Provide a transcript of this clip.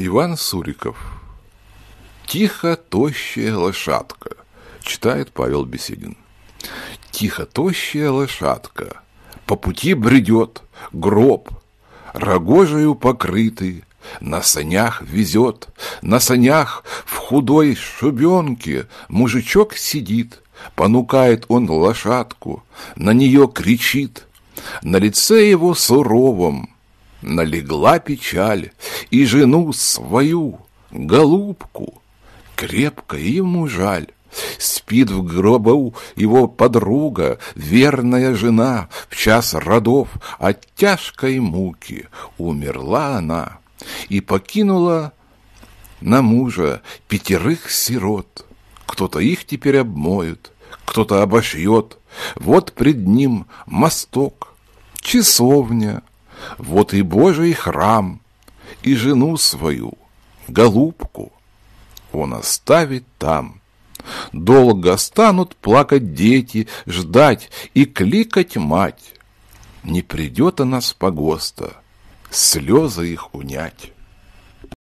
Иван Суриков. «Тихо, тощая лошадка», – читает Павел Беседин. «Тихо, тощая лошадка, по пути бредет, гроб, рогожею покрытый, на санях везет, на санях в худой шубенке мужичок сидит, понукает он лошадку, на нее кричит, на лице его суровом, налегла печаль, и жену свою, голубку. Крепко ему жаль. Спит в гробу его подруга, верная жена, в час родов от тяжкой муки умерла она и покинула на мужа пятерых сирот. Кто-то их теперь обмоет, кто-то обошьет. Вот пред ним мосток, часовня, вот и Божий храм и жену свою, голубку, он оставит там. Долго станут плакать дети, ждать и кликать мать. Не придет она с погоста, слезы их унять.